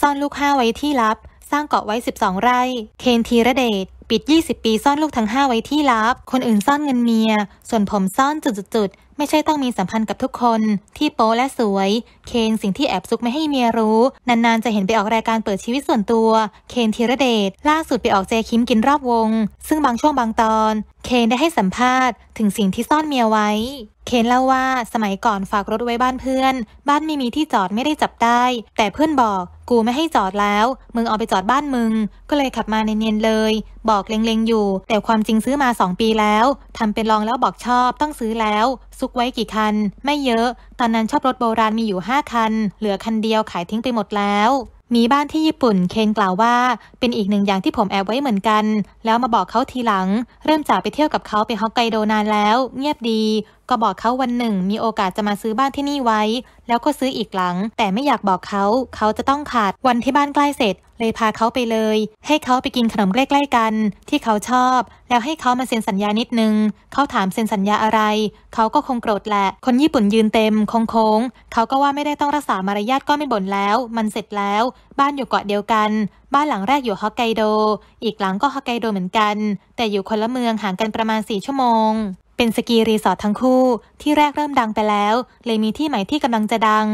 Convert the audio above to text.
ซ่อนลูกห้าไว้ที่ลับ สร้างเกาะไว้ 12 ไร่ เคนทีระเดช ปิด 20 ปีซ่อนลูกทั้ง 5 ไว้ที่ลับ คนอื่นซ่อนเงินเมีย ส่วนผมซ่อนจุดๆไม่ใช่ต้องมีสัมพันธ์กับทุกคน ที่โป๊และสวย เคนสิ่งที่แอบซุกไม่ให้เมียรู้ นานๆ จะเห็นไปออกรายการเปิดชีวิตส่วนตัว เคนธีระเดช ล่าสุดไปออกเจคิมกินรอบวง ซึ่งบางช่วงบางตอน เคนได้ให้สัมภาษณ์ ถึงสิ่งที่ซ่อนเมียไว้เคนเล่าว่าสมัยก่อนฝากรถไว้บ้านเพื่อน บ้านไม่มีที่จอดไม่ได้จับได้ แต่เพื่อนบอก กูไม่ให้จอดแล้ว มึงเอาไปจอดบ้านมึง ก็เลยขับมาเนียนๆเลย บอกเล็งๆอยู่แต่ความจริงซื้อมา2ปีแล้ว ทำเป็นลองแล้วบอกชอบต้องซื้อแล้ว ซุกไว้กี่คัน ไม่เยอะ ตอนนั้นชอบรถโบราณมีอยู่5คัน เหลือคันเดียวขายทิ้งไปหมดแล้วมีบ้านที่ญี่ปุ่นเคนกล่าวว่า เป็นอีกหนึ่งอย่างที่ผมแอบไว้เหมือนกัน แล้วมาบอกเขาทีหลัง เริ่มจากไปเที่ยวกับเขาไปฮอกไกโดนานแล้ว เงียบดีก็บอกเขาวันหนึ่งมีโอกาสจะมาซื้อบ้านที่นี่ไว้ แล้วก็ซื้ออีกหลัง แต่ไม่อยากบอกเขาเขาจะต้องขาดวันที่บ้านใกล้เสร็จเลยพาเขาไปเลย ให้เขาไปกินขนมใกล้ๆกัน ที่เขาชอบ แล้วให้เขามาเซ็นสัญญานิดนึง เขาถามเซ็นสัญญาอะไร เขาก็คงโกรธแหละคนญี่ปุ่นยืนเต็มโค้งเขาก็ว่าไม่ได้ต้องรักษามารยาทก็ไม่บ่นแล้ว มันเสร็จแล้วบ้านอยู่เกาะเดียวกัน บ้านหลังแรกอยู่ฮอกไกโดอีกหลังก็ฮอกไกโดเหมือนกัน แต่อยู่คนละเมืองห่างกันประมาณสี่ชั่วโมง เป็นสกีรีสอร์ททั้งคู่ที่แรกเริ่มดังไปแล้ว เลยมีที่ใหม่ที่กำลังจะดัง